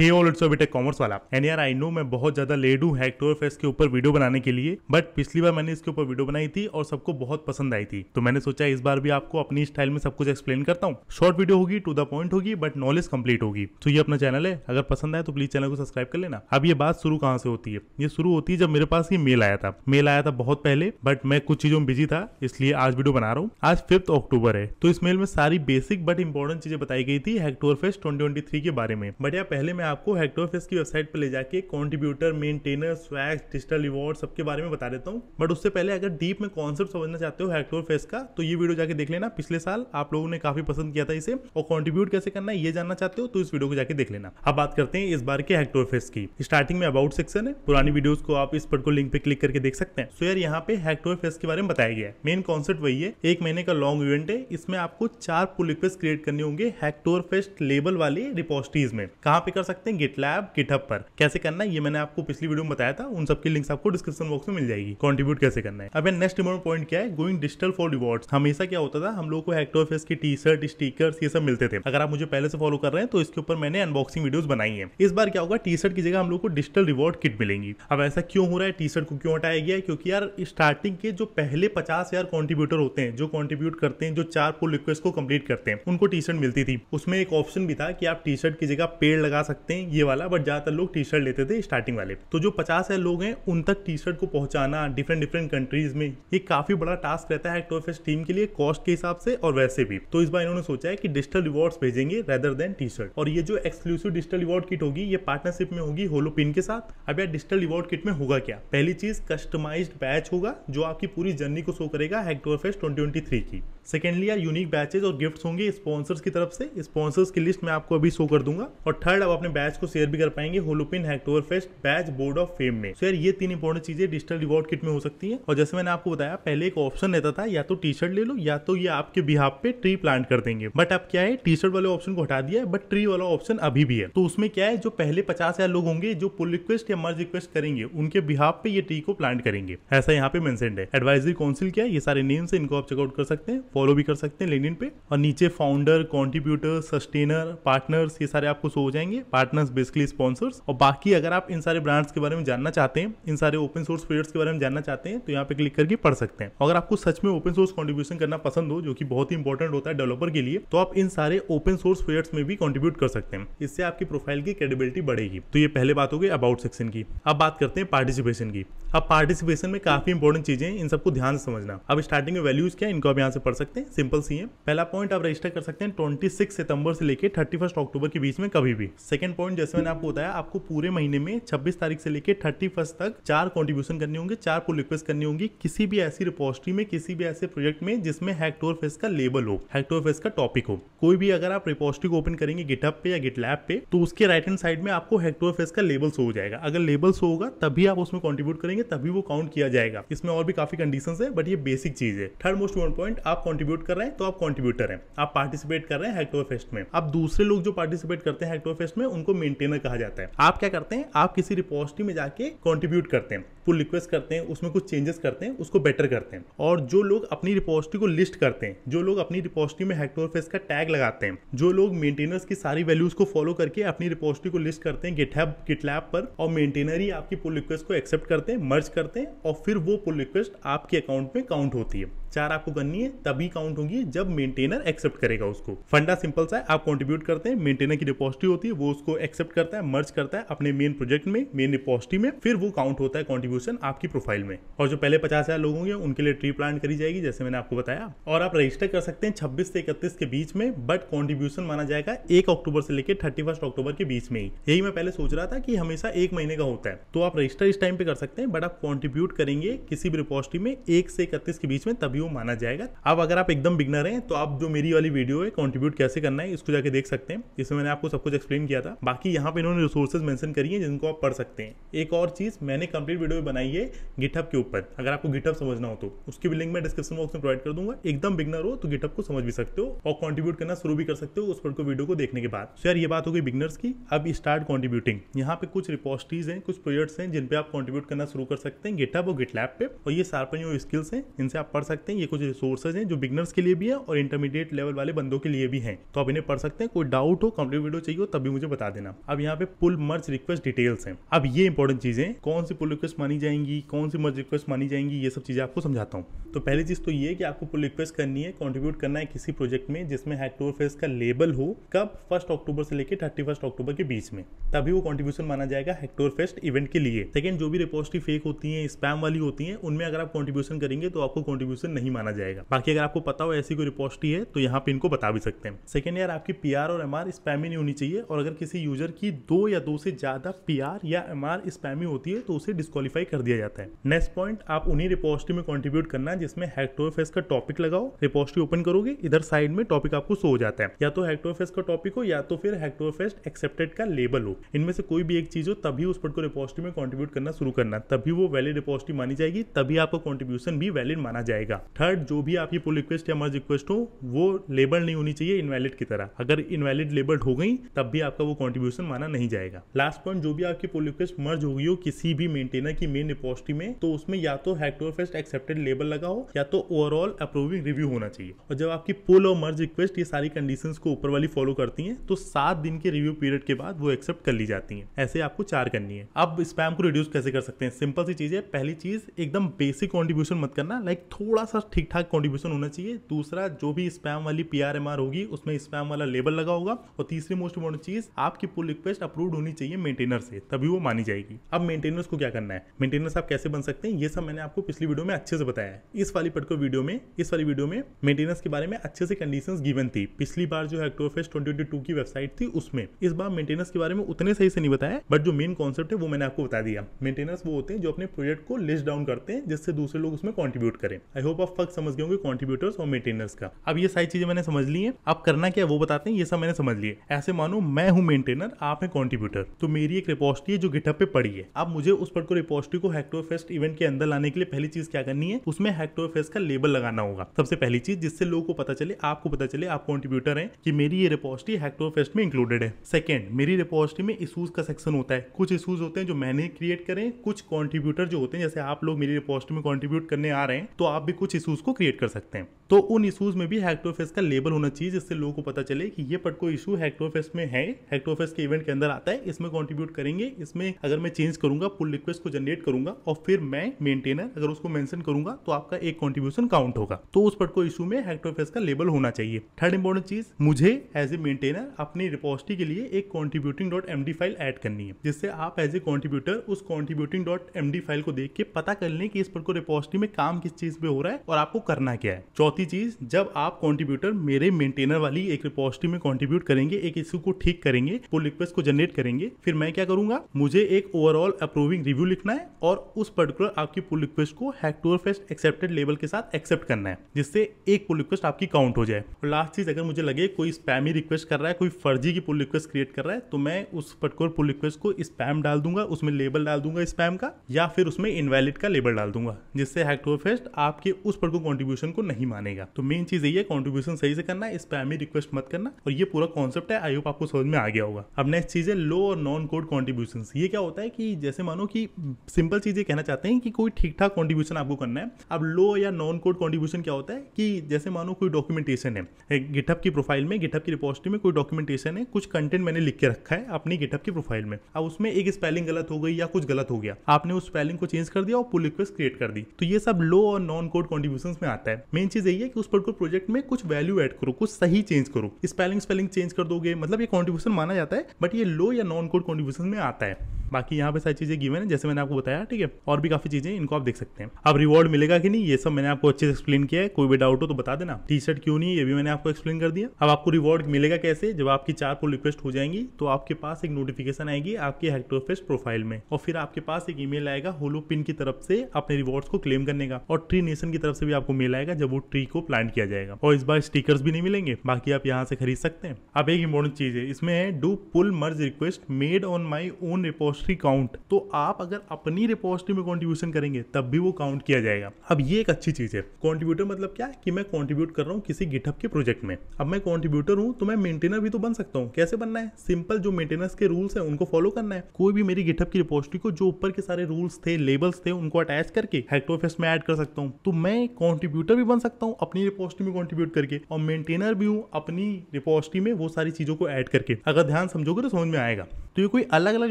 commerce वाला and यार I know मैं बहुत ज्यादा लेट हूँ हेक्टोर फेस्ट के ऊपर वीडियो बनाने के लिए बट पिछली बार मैंने इसके ऊपर वीडियो बनाई थी और सबको बहुत पसंद आई थी तो मैंने सोचा इस बार भी आपको अपनी स्टाइल में सब कुछ एक्सप्लेन करता हूँ शॉर्ट वीडियो होगी टू द पॉइंट होगी बट नॉलेज कंप्लीट होगी तो ये अपना चैनल है अगर पसंद आए तो प्लीज चैनल को सब्सक्राइब कर लेना अब ये बात शुरू कहाँ से होती है ये शुरू होती है जब मेरे पास ये मेल आया था मेल आया था बहुत पहले बट मैं कुछ चीजों में बिजी था इसलिए आज वीडियो बना रहा हूँ आज फिफ्थ अक्टूबर है तो इस मेल में सारी बेसिक बट इम्पोर्टेंट चीजें बताई गई थी हेक्टोर फेस्ट ट्वेंटी के बारे में बट यार पहले मैं आपको हेक्टोफेस की वेबसाइट पर ले जाके contributor maintainer swag digital reward सबके बारे में बता देता हूँ बट उससे पहले अगर डीप में कॉन्सेप्ट समझना चाहते हो हेक्टोफेस का तो ये वीडियो जाके देख लेना पिछले साल आप लोगों ने काफी पसंद किया था इसे और कॉन्ट्रीब्यूट कैसे करना है ये जानना चाहते हो तो इस वीडियो को जाके देख लेना अब बात करते हैं इस बार के हेक्टोफेस की स्टार्टिंग में अबाउट सेक्शन है पुरानी वीडियोस को आप इस पर्टिकुलर लिंक पे क्लिक करके देख सकते हैं सो यार यहाँ पे हेक्टोफेस के बारे में बताया गया है मेन कॉन्सेप्ट वही है एक महीने का लॉन्ग इवेंट है इसमें आपको चार पुल रिक्वेस्ट क्रिएट करने होंगे हेक्टोरफेस्ट लेबल वाले रिपोस्टीज में कहाँ पे कर सकते सकते हैं गिटलैब गिटहब पर कैसे करना है ये मैंने आपको पिछली वीडियो में बताया था उन सबकी लिंक्स आपको डिस्क्रिप्शन बॉक्स में मिल जाएगी कॉन्ट्रीब्यूट कैसे करना है अब नेक्स्ट इम्पोर्टेंट पॉइंट क्या है गोइंग डिजिटल फॉर रिवॉर्ड्स हमेशा क्या होता था हम लोग को हेक्टोफेस की टी शर्ट स्टीकर ये सब मिलते थे अगर आप मुझे पहले से फॉलो कर रहे हैं तो इसके ऊपर मैंने अनबॉक्सिंग वीडियो बनाई है इस बार क्या होगा टी शर्ट की जगह हम लोग को डिजिटल रिवॉर्ड किट मिलेंगी अब ऐसा क्यों हो रहा है टी शर्ट को क्यों हटाया गया है क्योंकि यार स्टार्टिंग के जो पहले पचास हजार कॉन्ट्रीब्यूटर होते हैं जो कॉन्ट्रीब्यूट करते हैं जो चार पुल रिक्वेस्ट को कंप्लीट करते हैं उनको टी शर्ट मिलती थी उसमें एक ऑप्शन भी था कि आप टी शर्ट की जगह पेड़ लगा सकते सकते हैं ये वाला बट ज़्यादातर लोग टी शर्ट लेते थे स्टार्टिंग वाले तो जो पचास हजार लोग हैं उन तक टी शर्ट को पहुंचाना डिफरेंट डिफरेंट कंट्रीज में ये काफ़ी बड़ा टास्क रहता है एक्टो एफ टीम के लिए कॉस्ट के हिसाब से और वैसे भी तो इस बार इन्होंने सोचा है कि डिजिटल रिवॉर्ड्स भेजेंगे रेदर देन टी शर्ट और ये जो एक्सक्लूसिव डिजिटल रिवॉर्ड किट होगी ये पार्टनरशिप में होगी होलोपिन के साथ अब यार डिजिटल रिवॉर्ड किट में होगा क्या पहली चीज कस्टमाइज बैच होगा जो आपकी पूरी जर्नी को शो करेगा हेक्टोरफेस्ट ट्वेंटी की सेकेंडली यार यूनिक बैचेज और गिफ्ट होंगे स्पॉन्सर्स की तरफ से स्पॉन्सर्स की लिस्ट मैं आपको अभी शो कर दूंगा और थर्ड अब अपने बैच को शेयर भी कर पाएंगे Holopin Hacktoberfest badge board of fame में सो यार ये तीन इंपॉर्टेंट चीजें डिजिटल रिवॉर्ड किट में हो सकती है और जैसे मैंने आपको बताया पहले एक ऑप्शन रहता था या तो टी शर्ट ले लो या तो ये आपके बिहार पे ट्री प्लांट कर देंगे बट अब क्या है टी शर्ट वाले ऑप्शन को हटा दिया है बट ट्री वाला ऑप्शन अभी भी है तो उसमें क्या है जो पहले पचास हजार लोग होंगे जो पुल रिक्वेस्ट या मर्ज रिक्वेस्ट करेंगे उनके बिहार पे ये ट्री को प्लांट करेंगे ऐसा यहाँ पे मैं एडवाइजरी काउंसिल क्या है ये सारे नेम से इनको आप चेकआउट कर सकते हैं फॉलो भी कर सकते हैं लेनिन पे और नीचे फाउंडर कॉन्ट्रीब्यूटर सस्टेनर पार्टनर्स ये सारे आपको सो हो जाएंगे पार्टनर्स बेसिकली स्पॉन्सर्स और बाकी अगर आप इन सारे ब्रांड्स के बारे में जानना चाहते हैं इन सारे ओपन सोर्स प्रोजेक्ट्स के बारे में जानना चाहते हैं तो यहाँ पे क्लिक करके पढ़ सकते हैं अगर आपको सच में ओपन सोर्स कॉन्ट्रीब्यूशन करना पसंद हो जो कि बहुत ही इंपॉर्टेंट होता है डेवलपर के लिए तो आप इन सारे ओपन सोर्स प्रोजेक्ट्स में भी कॉन्ट्रीब्यूट कर सकते हैं इससे आपकी प्रोफाइल की क्रेडिबिलिटी बढ़ेगी तो ये पहले बात हो गई अबाउट सेक्शन की अब बात करते हैं पार्टिसिपेशन की अब पार्टिसिपेशन में काफी इंपॉर्टेंट चीजें इन सबको ध्यान से समझना अब स्टार्टिंग में वैल्यूज क्या है इनको आप यहाँ से पढ़ सकते हैं सिंपल सी है पहला पॉइंट आप रजिस्टर कर सकते हैं ट्वेंटी सितंबर से लेकर थर्टी अक्टूबर के बीच में कभी भी सेकंड सेकंड पॉइंट जैसे मैंने आपको बताया आपको पूरे महीने में 26 तारीख से लेकर थर्टी तक चार कॉन्ट्रीब्यूशन करनी होंगे चार पुल रिक्वेस्ट करनी होंगी किसी भी ऐसी रिपोस्ट्री में किसी भी ऐसे प्रोजेक्ट में जिसमें हैक्टोर फेस का लेबल हो हैक्टोर फेस का टॉपिक हो कोई भी अगर आप रिपोस्ट्री को ओपन करेंगे गिटअप पे या गिट लैब पे तो उसके राइट हैंड साइड में आपको हैक्टोर फेस का लेबल हो जाएगा अगर लेबल शो होगा तभी आप उसमें कॉन्ट्रीब्यूट करेंगे तभी वो काउंट किया जाएगा इसमें और भी काफी कंडीशन है बट ये बेसिक चीज है थर्ड मोस्ट वन पॉइंट आप कॉन्ट्रीब्यूट कर रहे हैं तो आप कॉन्ट्रीब्यूटर हैं आप पार्टिसिपेट कर रहे हैं हेक्टोर फेस्ट में आप दूसरे लोग जो पार्टिसिपेट करते हैं हेक्टोर फेस्ट में उनको मेंटेनर कहा जाता है आप क्या करते हैं आप किसी रिपोजिटरी में जाके कॉन्ट्रीब्यूट करते हैं पुल रिक्वेस्ट करते हैं उसमें कुछ चेंजेस करते हैं उसको बेटर करते हैं और जो लोग अपनी रिपोस्ट्री को लिस्ट करते हैं जो लोग अपनी रिपोस्ट्री में हेक्टोरफेस का टैग लगाते हैं जो लोग मेंटेनर्स की सारी वैल्यूज को फॉलो करके अपनी रिपोस्ट्री को लिस्ट करते हैं गिटहब गिटलैब पर और मेंटेनर ही आपकी पुल रिक्वेस्ट को एक्सेप्ट करते हैं मर्ज करते हैं और फिर वो पुल रिक्वेस्ट आपके अकाउंट में काउंट होती है चार आपको करनी है तभी काउंट होगी जब मेंटेनर एक्सेप्ट करेगा उसको फंडा सिंपल सा है आप कंट्रीब्यूट करते हैं मेंटेनर की रिपोस्ट्री होती है वो उसको एक्सेप्ट करता है मर्ज करता है अपने मेन प्रोजेक्ट में मेन रिपोस्ट्री में फिर वो काउंट होता है कॉन्ट्रीब्यूट कंट्रीब्यूशन आपकी प्रोफाइल में और जो पहले पचास हजार लोग होंगे उनके लिए ट्री प्लान करी जाएगी जैसे मैंने आपको बताया और आप रजिस्टर कर सकते हैं छब्बीस से इकतीस के बीच में बट कॉन्ट्रीब्यूशन माना जाएगा एक अक्टूबर से लेकर थर्टी अक्टूबर के बीच में ही यही मैं पहले सोच रहा था कि हमेशा एक महीने का होता है तो आप रजिस्टर इस टाइम पे कर सकते हैं बट आप कॉन्ट्रीब्यूट करेंगे किसी भी रिपोस्ट्री में एक से इकतीस के बीच में तभी वो माना जाएगा अब अगर आप एकदम बिगनर हैं तो आप जो मेरी वाली वीडियो है कॉन्ट्रीब्यूट कैसे करना है इसको जाके देख सकते हैं इसमें मैंने आपको सब कुछ एक्सप्लेन किया था बाकी यहाँ पे इन्होंने रिसोर्सेज मेंशन करी है जिनको आप पढ़ सकते हैं एक और चीज मैंने कंप्लीट वीडियो में बनाइए है गिटहब के ऊपर अगर आपको गिटहब समझना हो तो उसकी भी लिंक मैं डिस्क्रिप्शन बॉक्स में प्रोवाइड कर दूंगा एकदम बिगनर हो तो गिटहब को समझ भी सकते हो और कॉन्ट्रीब्यूट करना शुरू भी कर सकते हो उस पर्टिकुलर वीडियो को देखने के बाद सो तो यार ये बात हो गई बिगनर्स की अब स्टार्ट कॉन्ट्रीब्यूटिंग यहाँ पे कुछ रिपोर्टीज हैं कुछ प्रोजेक्ट्स हैं जिन पे आप कॉन्ट्रीब्यूट करना शुरू कर सकते हैं गिटहब और गिटलैब पे और ये सार्पन यो स्किल्स हैं इनसे आप पढ़ सकते हैं ये कुछ रिसोर्सेज हैं जो बिगनर्स के लिए भी है और इंटरमीडिएट लेवल वाले बंदों के लिए भी है तो आप इन्हें पढ़ सकते हैं कोई डाउट हो कम्प्लीट वीडियो चाहिए हो तभी मुझे बता देना अब यहाँ पे पुल मर्च रिक्वेस्ट डिटेल्स हैं अब ये इंपॉर्टेंट चीजें कौन सी पुल रिक्वेस्ट मानी मानी जाएंगी कौन सी मर्ज रिक्वेस्ट मानी जाएंगी ये सब चीज़ें आपको समझाता हूँ तो पहली चीज़ तो ये कि आपको पुल रिक्वेस्ट करनी है कॉन्ट्रीब्यूट करना है किसी प्रोजेक्ट में जिसमें हेड फेस का लेबल हो कब फर्स्ट अक्टूबर से लेकर थर्टी फर्स्ट अक्टूबर के बीच में तभी वो कॉन्ट्रीब्यूशन माना जाएगा हेक्टोर फेस्ट इवेंट के लिए सेकेंड जो भी रिपोस्टी फेक होती है स्पैम वाली होती है उनमें अगर आप कॉन्ट्रीब्यूशन करेंगे तो आपको कॉन्ट्रीब्यूशन नहीं माना जाएगा बाकी अगर आपको पता हो ऐसी कोई रिपोस्टी है तो यहाँ पे इनको बता भी सकते हैं सेकेंड यार आपकी पी और एम आर स्पैमी नहीं होनी चाहिए और अगर किसी यूजर की दो या दो से ज्यादा पी या एम आर स्पैमी होती है तो उसे डिस्कालीफाई वेरीफाई कर दिया जाता है नेक्स्ट पॉइंट आप उन्हीं रिपोस्ट्री में कॉन्ट्रीब्यूट करना जिसमें हेक्टोफेस का टॉपिक लगाओ रिपोस्ट्री ओपन करोगे इधर साइड में टॉपिक आपको सो हो जाता है या तो हेक्टोफेस का टॉपिक हो या तो फिर हेक्टोफेस्ट एक्सेप्टेड का लेबल हो इनमें से कोई भी एक चीज हो तभी उस पर्टिकुलर रिपोस्ट्री में कॉन्ट्रीब्यूट करना शुरू करना तभी वो वैलिड रिपोस्ट्री मानी जाएगी तभी आपको कॉन्ट्रीब्यूशन भी वैलिड माना जाएगा थर्ड जो भी आपकी पुल रिक्वेस्ट या मर्ज रिक्वेस्ट हो वो लेबल नहीं होनी चाहिए इनवैलिड की तरह अगर इनवैलिड लेबल्ड हो गई तब भी आपका वो कॉन्ट्रीब्यूशन माना नहीं जाएगा लास्ट पॉइंट जो भी आपकी पुल रिक्वेस्ट मर्ज होगी हो किसी भी मेंटेनर की मेन रिपोर्टी में तो उसमें या तो हेक्टोर फेस्ट एक्सेप्टेड लेबल लगा हो या तो ओवरऑल अप्रूविंग रिव्यू होना चाहिए और जब आपकी पुल और मर्ज रिक्वेस्ट ये सारी कंडीशन को ऊपर वाली फॉलो करती है तो सात दिन के रिव्यू पीरियड के बाद वो एक्सेप्ट कर ली जाती है ऐसे आपको चार करनी है अब स्पैम को रिड्यूस कैसे कर सकते हैं सिंपल सी चीज है पहली चीज एकदम बेसिक कॉन्ट्रीब्यूशन मत करना लाइक थोड़ा सा ठीक ठाक कॉन्ट्रीब्यूशन होना चाहिए दूसरा जो भी स्पैम वाली पी होगी उसमें स्पैम वाला लेबल लगा होगा और तीसरी मोस्ट इंपॉर्टेंट चीज आपकी पुल रिक्वेस्ट अप्रूव होनी चाहिए मेंटेनर से तभी वो मानी जाएगी अब मेंटेनर्स को क्या करना है मेंटेनर्स आप कैसे बन सकते हैं ये सब मैंने आपको पिछली वीडियो में अच्छे से बताया है इस वाली पर्टिकुलर वीडियो में इस वाली वीडियो में मेंटेनेंस के बारे में अच्छे से कंडीशंस गिवन थी पिछली बार जो हेक्टोरफेस्ट ट्वेंटी टू की वेबसाइट थी उसमें इस बार मेंटेनेंस के बारे में उतने सही से नहीं बताया बट जो मेन कॉन्सेप्ट है वो मैंने आपको बता दिया मेंटेनेंस वो होते हैं जो अपने प्रोजेक्ट को लिस्ट डाउन करते हैं जिससे दूसरे लोग उसमें कॉन्ट्रीब्यूट करें आई होप आप फर्क समझ गए होंगे कॉन्ट्रीब्यूटर्स और मेंटेनेंस का अब ये सारी चीजें मैंने समझ ली है आप करना क्या वो बताते हैं ये सब मैंने समझ लिए ऐसे मानो मैं हूँ मेंटेनर आप है कॉन्ट्रीब्यूटर तो मेरी एक रिपोर्ट है जो गिटअप पे पड़ी है आप मुझे उस पर को रिपोस्ट गोष्ठी को हैक्टोर फेस्ट इवेंट के अंदर लाने के लिए पहली चीज क्या करनी है उसमें हैक्टोर का लेबल लगाना होगा सबसे पहली चीज जिससे लोगों को पता चले आपको पता चले आप कॉन्ट्रीब्यूटर है कि मेरी ये रिपोर्टी हैक्टोर में इंक्लूडेड है सेकेंड मेरी रिपोर्टी में इशूज का सेक्शन होता है कुछ इशूज होते हैं जो मैंने क्रिएट करें कुछ कॉन्ट्रीब्यूटर जो होते हैं जैसे आप लोग मेरी रिपोर्ट में कॉन्ट्रीब्यूट करने आ रहे हैं तो आप भी कुछ इशूज को क्रिएट कर सकते हैं तो उन इशूज़ में भी हैक्टोफेस का लेबल होना चाहिए जिससे लोगों को पता चले कि ये पटको इशू हैक्टोफेस में है हैक्टोफेस के इवेंट के अंदर आता है इसमें कॉन्ट्रीब्यूट करेंगे इसमें अगर मैं चेंज करूंगा पुल रिक्वेस्ट को जनरेट करूंगा और फिर मैं मेंटेनर अगर उसको मेंशन करूंगा तो आपका एक कॉन्ट्रीब्यूशन काउंट होगा तो उस पटको इशू में हैक्टोफेस का लेबल होना चाहिए थर्ड इंपॉर्टेंट चीज मुझे एज ए मेंटेनर अपनी रिपोर्टी के लिए एक contributing dot M file add करनी है जिससे आप एज ए कॉन्ट्रीब्यूटर उस कॉन्ट्रीब्यूटिंग डॉट एम फाइल को देख के पता कर लें कि इस पटको रिपोर्टी में काम किस चीज पे हो रहा है और आपको करना क्या है चौथी चौथी चीज़ जब आप कॉन्ट्रीब्यूटर मेरे मेंटेनर वाली एक रिपोस्ट्री में कॉन्ट्रीब्यूट करेंगे एक इशू को ठीक करेंगे पुल रिक्वेस्ट को जनरेट करेंगे फिर मैं क्या करूंगा मुझे एक ओवरऑल अप्रूविंग रिव्यू लिखना है और उस पर्टिकुलर आपकी पुल रिक्वेस्ट को हैक्टोर फेस्ट एक्सेप्टेड लेवल के साथ एक्सेप्ट करना है जिससे एक पुल रिक्वेस्ट आपकी काउंट हो जाए और लास्ट चीज अगर मुझे लगे कोई स्पैम ही रिक्वेस्ट कर रहा है कोई फर्जी की पुल रिक्वेस्ट क्रिएट कर रहा है तो मैं उस पर्टिकुलर पुल रिक्वेस्ट को स्पैम डाल दूंगा उसमें लेबल डाल दूंगा स्पैम का या फिर उसमें इनवैलिड का लेबल डाल दूंगा जिससे हैक्टोर फेस्ट आपके उस पर्टिकुलर कॉन्ट्रीब्यूशन को नहीं माने बनेगा तो मेन चीज यही है कॉन्ट्रीब्यूशन सही से करना स्पैमी रिक्वेस्ट मत करना और ये पूरा कॉन्सेप्ट है आई होप आपको समझ में आ गया होगा अब नेक्स्ट चीज है लो और नॉन कोड कॉन्ट्रीब्यूशन ये क्या होता है कि जैसे मानो कि सिंपल चीज ये कहना चाहते हैं कि कोई ठीक ठाक कॉन्ट्रीब्यूशन आपको करना है अब लो या नॉन कोड कॉन्ट्रीब्यूशन क्या होता है कि जैसे मानो कोई डॉक्यूमेंटेशन है गिटअप की प्रोफाइल में गिटअप की रिपोस्ट्री में कोई डॉक्यूमेंटेशन है कुछ कंटेंट मैंने लिख के रखा है अपनी गिटअप की प्रोफाइल में अब उसमें एक स्पेलिंग गलत हो गई या कुछ गलत हो गया आपने उस स्पेलिंग को चेंज कर दिया और पुल रिक्वेस्ट क्रिएट कर दी तो ये सब लो और नॉन कोड कॉन्ट्रीब्यूशन में आता है मेन चीज यही है कि उस पर्टिकुलर प्रोजेक्ट में कुछ वैल्यू एड करो कुछ सही चेंज करो स्पेलिंग स्पेलिंग चेंज कर दोगे मतलब ये कॉन्ट्रीब्यूशन माना जाता है बट ये लो या नॉन कोड कॉन्ट्रीब्यूशन में आता है बाकी यहाँ पे सारी चीजें गिवन है जैसे मैंने आपको बताया ठीक है और भी काफी चीजें इनको आप देख सकते हैं अब रिवॉर्ड मिलेगा कि नहीं ये सब मैंने आपको अच्छे से एक्सप्लेन किया है कोई भी डाउट हो तो बता देना टी शर्ट क्यों नहीं ये भी मैंने आपको एक्सप्लेन कर दिया अब आपको रिवॉर्ड मिलेगा कैसे जब आपकी चार पुल रिक्वेस्ट हो जाएंगी तो आपके पास एक नोटिफिकेशन आएगी आपके हेक्टोफेस प्रोफाइल में और फिर आपके पास एक ईमेल आएगा होलो पिन की तरफ से अपने रिवॉर्ड्स को क्लेम करने का और ट्री नेशन की तरफ से भी आपको मेल आएगा जब वो ट्री को प्लांट किया जाएगा और इस बार स्टिकर्स भी नहीं मिलेंगे बाकी आप यहाँ से खरीद सकते हैं अब एक इम्पोर्टेंट चीज है इसमें है do pull merge request made on my own report repository count तो आप अगर अपनी रिपोजिटरी में कॉन्ट्रीब्यूशन करेंगे तब भी वो काउंट किया जाएगा अब ये एक अच्छी चीज है कॉन्ट्रीब्यूटर मतलब क्या है कि मैं कॉन्ट्रीब्यूट कर रहा हूँ किसी गिटअप के प्रोजेक्ट में अब मैं कॉन्ट्रीब्यूटर हूँ तो मैं मेंटेनर भी तो बन सकता हूँ कैसे बनना है सिंपल जो मेंटेनेंस के रूल्स है उनको फॉलो करना है कोई भी मेरी गिटअप की रिपोजिटरी को जो ऊपर के सारे रूल्स थे लेबल्स थे उनको अटैच करके हेक्टोफेस में ऐड कर सकता हूँ तो मैं कॉन्ट्रीब्यूटर भी बन सकता हूँ अपनी रिपोजिटरी में कॉन्ट्रीब्यूट करके और मेंटेनर भी हूँ अपनी रिपोजिटरी में वो सारी चीजों को ऐड करके अगर ध्यान समझोगे तो समझ में आएगा तो ये कोई अलग अलग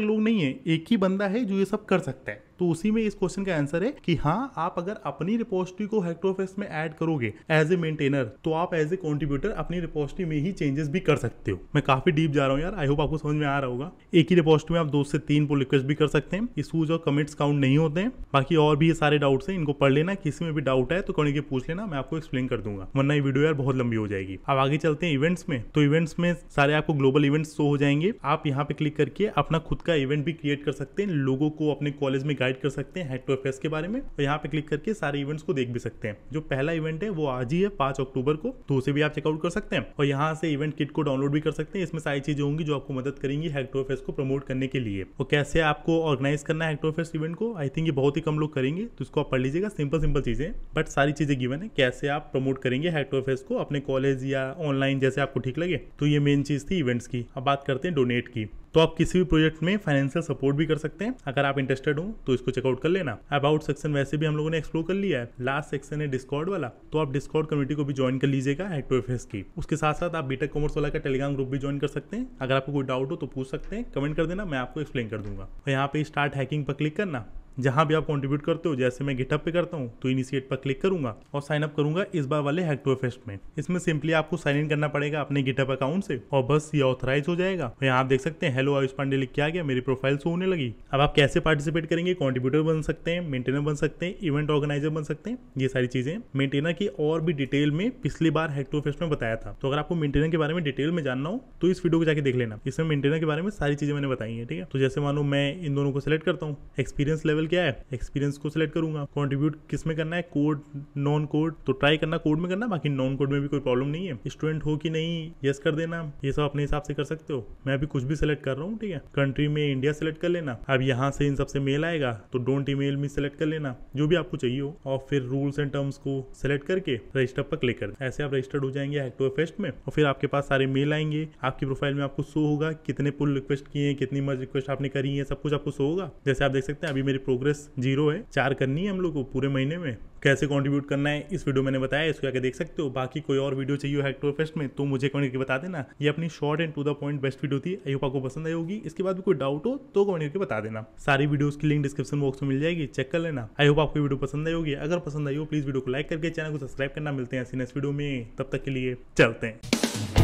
लोग नहीं है एक ही बंदा है जो ये सब कर सकता है तो उसी में इस क्वेश्चन का आंसर है कि हाँ आप अगर अपनी रिपोस्ट्री को हेक्टोफेस्ट में ऐड करोगे एज ए मेंटेनर तो आप एज ए कॉन्ट्रीब्यूटर अपनी रिपोस्ट्री में ही चेंजेस भी कर सकते हो मैं काफी डीप जा रहा हूँ यार आई होप आपको समझ में आ रहा होगा एक ही रिपोस्ट्री में आप दो से तीन पुल रिक्वेस्ट भी कर सकते हैं इशूज और कमेंट्स काउंट नहीं होते हैं बाकी और भी ये सारे डाउट्स हैं इनको पढ़ लेना किसी में भी डाउट है तो कड़ी के पूछ लेना मैं आपको एक्सप्लेन कर दूंगा वरना ये वीडियो यार बहुत लंबी हो जाएगी अब आगे चलते हैं इवेंट्स में तो इवेंट्स में सारे आपको ग्लोबल इवेंट्स शो हो जाएंगे आप यहाँ पे क्लिक करके अपना खुद का इवेंट भी क्रिएट कर सकते हैं लोगों को अपने कॉलेज में गाइड कर सकते हैं हेड टू के बारे में और तो यहाँ पे क्लिक करके सारे इवेंट्स को देख भी सकते हैं जो पहला इवेंट है वो आज ही है पांच अक्टूबर को तो उसे भी आप चेकआउट कर सकते हैं और यहाँ से इवेंट किट को डाउनलोड भी कर सकते हैं इसमें सारी चीजें होंगी जो आपको मदद करेंगी हेक्टोफेस्ट को प्रमोट करने के लिए और कैसे आपको ऑर्गेनाइज करना है हेक्टोफेस्ट इवेंट को आई थिंक ये बहुत ही कम लोग करेंगे तो इसको आप पढ़ लीजिएगा सिंपल सिंपल चीजें बट सारी चीजें गिवन है कैसे आप प्रमोट करेंगे हेक्टोफेस्ट को अपने कॉलेज या ऑनलाइन जैसे आपको ठीक लगे तो ये मेन चीज थी इवेंट्स की अब बात करते हैं डोनेट की तो आप किसी भी प्रोजेक्ट में फाइनेंशियल सपोर्ट भी कर सकते हैं अगर आप इंटरेस्टेड हो तो इसको चेकआउट कर लेना अबाउट सेक्शन वैसे भी हम लोगों ने एक्सप्लोर कर लिया है लास्ट सेक्शन है डिस्कॉर्ड वाला तो आप डिस्कॉर्ड कम्युनिटी को भी ज्वाइन कर लीजिएगा टू एफ की उसके साथ साथ आप बीटेक कॉमर्स वाला का टेलीग्राम ग्रुप भी ज्वाइन कर सकते हैं अगर आपको कोई डाउट हो तो पूछ सकते हैं कमेंट कर देना मैं आपको एक्सप्लेन कर दूंगा और यहाँ पे स्टार्ट हैकिंग पर क्लिक करना जहां भी आप कंट्रीब्यूट करते हो जैसे मैं गिटअप पे करता हूँ तो इनिशिएट पर क्लिक करूंगा और साइन अप करूंगा इस बार वाले हेक्टो फेस्ट में इसमें सिंपली आपको साइन इन करना पड़ेगा अपने गिटअप अकाउंट से और बस ये ऑथराइज हो जाएगा यहाँ आप देख सकते हैं हेलो आयुष पांडे लिख के आ गया मेरी प्रोफाइल शो होने लगी अब आप कैसे पार्टिसिपेट करेंगे कॉन्ट्रीब्यूटर बन सकते हैं मेंटेनर बन सकते हैं इवेंट ऑर्गेनाइजर बन सकते हैं ये सारी चीजें मेंटेनर की और भी डिटेल में पिछली बार हेक्टो फेस्ट में बताया था तो अगर आपको मेंटेनर के बारे में डिटेल में जानना हो तो इस वीडियो को जाकर देख लेना इसमें मेंटेनर के बारे में सारी चीजें मैंने बताई है ठीक है तो जैसे मानो मैं इन दोनों को सिलेक्ट करता हूँ एक्सपीरियंस लेवल मॉडल क्या है एक्सपीरियंस को सिलेक्ट करूंगा कॉन्ट्रीब्यूट किस में करना है कोड नॉन कोड तो ट्राई करना कोड में करना बाकी नॉन कोड में भी कोई प्रॉब्लम नहीं है स्टूडेंट हो कि नहीं यस कर देना ये सब अपने हिसाब से कर सकते हो मैं अभी कुछ भी सिलेक्ट कर रहा हूँ ठीक है कंट्री में इंडिया सेलेक्ट कर लेना अब यहाँ से इन सबसे मेल आएगा तो डोंट ई मेल में सिलेक्ट कर लेना जो भी आपको चाहिए हो और फिर रूल्स एंड टर्म्स को सिलेक्ट करके रजिस्टर पर क्लिक कर ऐसे आप रजिस्टर्ड हो जाएंगे हेक्टो फेस्ट में और फिर आपके पास सारे मेल आएंगे आपकी प्रोफाइल में आपको शो होगा कितने पुल रिक्वेस्ट किए हैं कितनी मर्ज रिक्वेस्ट आपने करी है सब कुछ आपको शो होगा जैसे आप देख सकते हैं अभी मेरी प्रोग्रेस जीरो है चार करनी है हम लोग को पूरे महीने में कैसे कंट्रीब्यूट करना है इस वीडियो मैंने बताया इसको जाकर देख सकते हो बाकी कोई और वीडियो चाहिए हेक्टोर फेस्ट में तो मुझे कमेंट करके बता देना ये अपनी short and to the point best video थी आई होप आपको पसंद आई होगी इसके बाद भी कोई डाउट हो तो कमेंट करके बता देना सारी वीडियो की लिंक डिस्क्रिप्शन बॉक्स में मिल जाएगी चेक कर लेना आई होप आपको वीडियो पसंद आई होगी अगर पसंद आई हो प्लीज वीडियो को लाइक करके चैनल को सब्सक्राइब करना मिलते हैं ऐसी नेक्स्ट वीडियो में तब तक के लिए चलते हैं